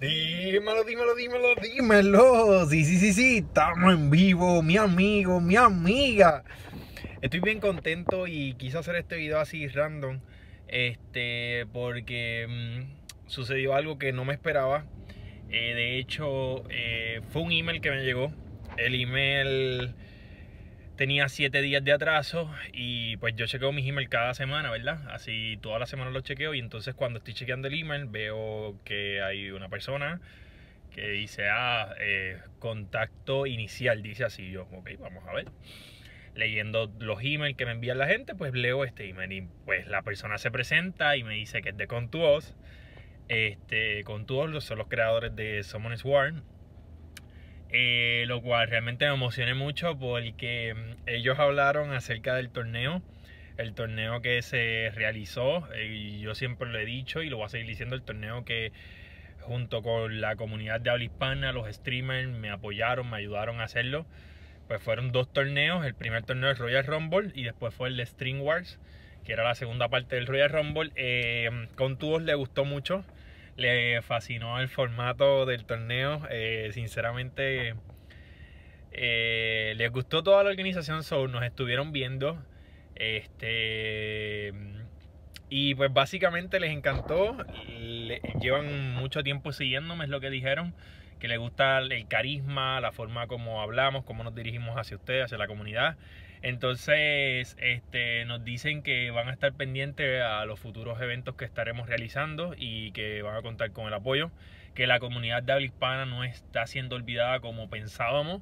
Dímelo, dímelo, dímelo, dímelo. Sí, sí, sí, sí, estamos en vivo, mi amigo, mi amiga. Estoy bien contento y quise hacer este video así random. Este, porque mm, sucedió algo que no me esperaba. Eh, de hecho, eh, fue un email que me llegó. El email tenía siete días de atraso y pues yo chequeo mis emails cada semana, ¿verdad? Así toda la semana lo chequeo y entonces cuando estoy chequeando el email veo que hay una persona que dice, ah, eh, contacto inicial, dice así yo, ok, vamos a ver. Leyendo los emails que me envía la gente, pues leo este email y pues la persona se presenta y me dice que es de Contuos. Este, Contuos son los creadores de Summoners Warn eh, lo cual realmente me emocioné mucho porque mm, ellos hablaron acerca del torneo, el torneo que se realizó, eh, y yo siempre lo he dicho y lo voy a seguir diciendo, el torneo que junto con la comunidad de habla hispana, los streamers me apoyaron, me ayudaron a hacerlo. Pues fueron dos torneos, el primer torneo es Royal Rumble y después fue el de String Wars, que era la segunda parte del Royal Rumble. Eh, con todos le gustó mucho, le fascinó el formato del torneo. Eh, sinceramente, eh, les gustó toda la organización, son nos estuvieron viendo. Este. Y pues básicamente les encantó. llevan mucho tiempo siguiéndome, es lo que dijeron. Que les gusta el carisma, la forma como hablamos, cómo nos dirigimos hacia ustedes, hacia la comunidad. Entonces, este, nos dicen que van a estar pendientes a los futuros eventos que estaremos realizando y que van a contar con el apoyo, que la comunidad de habla hispana no está siendo olvidada como pensábamos,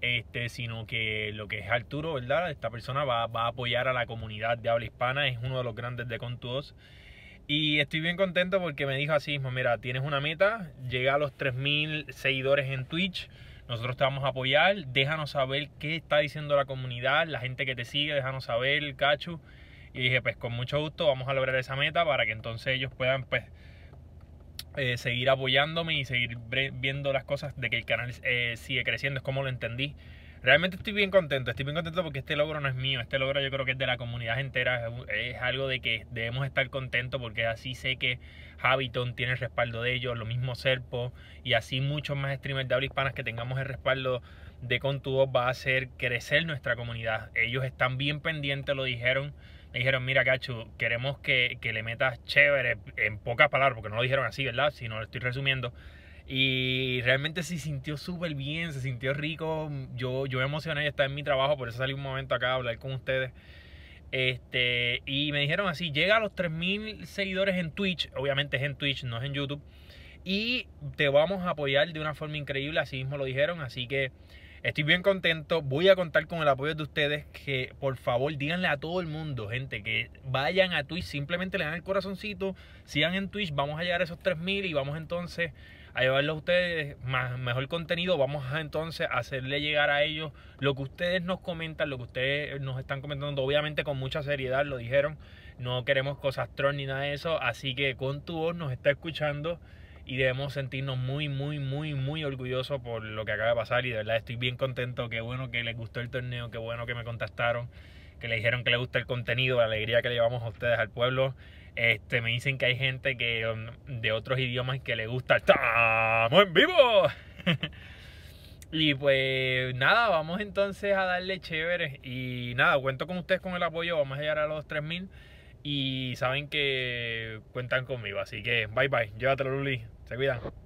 este, sino que lo que es Arturo, ¿verdad? Esta persona va, va a apoyar a la comunidad de habla hispana, es uno de los grandes de Contuos. Y estoy bien contento porque me dijo así mira, tienes una meta, llega a los 3.000 seguidores en Twitch nosotros te vamos a apoyar. Déjanos saber qué está diciendo la comunidad, la gente que te sigue, déjanos saber, cacho. Y dije, pues con mucho gusto vamos a lograr esa meta para que entonces ellos puedan, pues, eh, seguir apoyándome y seguir viendo las cosas de que el canal eh, sigue creciendo, es como lo entendí. Realmente estoy bien contento, estoy bien contento porque este logro no es mío, este logro yo creo que es de la comunidad entera, es algo de que debemos estar contentos porque así sé que Habiton tiene el respaldo de ellos, lo mismo Serpo y así muchos más streamers de habla hispana que tengamos el respaldo de Contubo va a hacer crecer nuestra comunidad. Ellos están bien pendientes, lo dijeron. Me dijeron, mira, cachu, queremos que, que le metas chévere, en pocas palabras, porque no lo dijeron así, ¿verdad? Si no lo estoy resumiendo y realmente se sintió súper bien, se sintió rico. Yo, yo me emocioné, está en mi trabajo, por eso salí un momento acá a hablar con ustedes. Este, y me dijeron así, llega a los 3.000 seguidores en Twitch, obviamente es en Twitch, no es en YouTube. Y te vamos a apoyar de una forma increíble, así mismo lo dijeron. Así que estoy bien contento, voy a contar con el apoyo de ustedes. Que por favor díganle a todo el mundo, gente, que vayan a Twitch, simplemente le dan el corazoncito, sigan en Twitch, vamos a llegar a esos 3.000 y vamos entonces a a ustedes más, mejor contenido. Vamos entonces a hacerle llegar a ellos lo que ustedes nos comentan, lo que ustedes nos están comentando, obviamente con mucha seriedad, lo dijeron. No queremos cosas tron ni nada de eso. Así que con tu voz nos está escuchando y debemos sentirnos muy, muy, muy, muy orgullosos por lo que acaba de pasar y de verdad estoy bien contento, qué bueno que les gustó el torneo, qué bueno que me contestaron que le dijeron que le gusta el contenido, la alegría que le llevamos a ustedes al pueblo. Este, me dicen que hay gente que um, de otros idiomas que le gusta. ¡Estamos en vivo! y pues nada, vamos entonces a darle chévere. Y nada, cuento con ustedes con el apoyo. Vamos a llegar a los 3000. Y saben que cuentan conmigo. Así que bye bye. Llévatelo, Luli. Se cuidan.